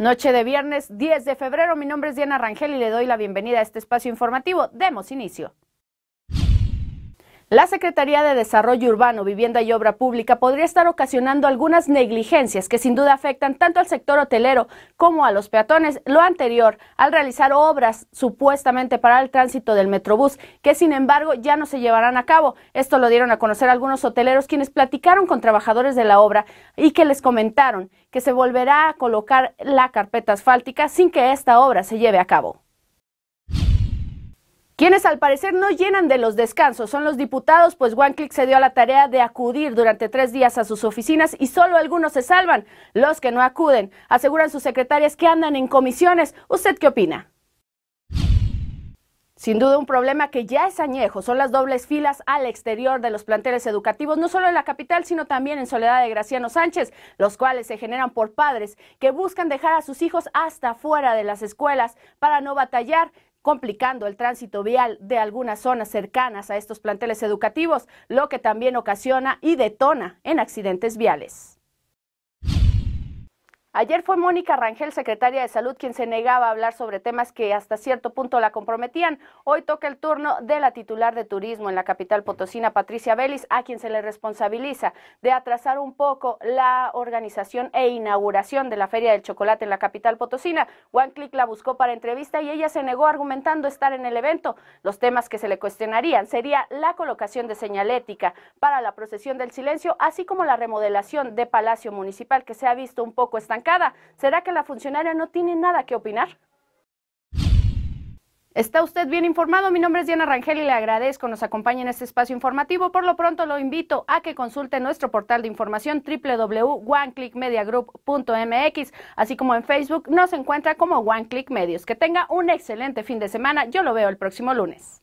Noche de viernes 10 de febrero, mi nombre es Diana Rangel y le doy la bienvenida a este espacio informativo. Demos inicio. La Secretaría de Desarrollo Urbano, Vivienda y Obra Pública podría estar ocasionando algunas negligencias que sin duda afectan tanto al sector hotelero como a los peatones. Lo anterior, al realizar obras supuestamente para el tránsito del Metrobús, que sin embargo ya no se llevarán a cabo. Esto lo dieron a conocer algunos hoteleros quienes platicaron con trabajadores de la obra y que les comentaron que se volverá a colocar la carpeta asfáltica sin que esta obra se lleve a cabo. Quienes al parecer no llenan de los descansos son los diputados, pues Click se dio a la tarea de acudir durante tres días a sus oficinas y solo algunos se salvan. Los que no acuden, aseguran sus secretarias que andan en comisiones. ¿Usted qué opina? Sin duda un problema que ya es añejo son las dobles filas al exterior de los planteles educativos, no solo en la capital, sino también en Soledad de Graciano Sánchez, los cuales se generan por padres que buscan dejar a sus hijos hasta fuera de las escuelas para no batallar complicando el tránsito vial de algunas zonas cercanas a estos planteles educativos, lo que también ocasiona y detona en accidentes viales. Ayer fue Mónica Rangel, secretaria de Salud, quien se negaba a hablar sobre temas que hasta cierto punto la comprometían. Hoy toca el turno de la titular de Turismo en la capital potosina, Patricia Vélez, a quien se le responsabiliza de atrasar un poco la organización e inauguración de la Feria del Chocolate en la capital potosina. One Click la buscó para entrevista y ella se negó argumentando estar en el evento. Los temas que se le cuestionarían sería la colocación de señalética para la procesión del silencio, así como la remodelación de Palacio Municipal, que se ha visto un poco estancada ¿Será que la funcionaria no tiene nada que opinar? Está usted bien informado, mi nombre es Diana Rangel y le agradezco nos acompañe en este espacio informativo. Por lo pronto lo invito a que consulte nuestro portal de información www.oneclickmediagroup.mx, así como en Facebook nos encuentra como One Click Medios. Que tenga un excelente fin de semana, yo lo veo el próximo lunes.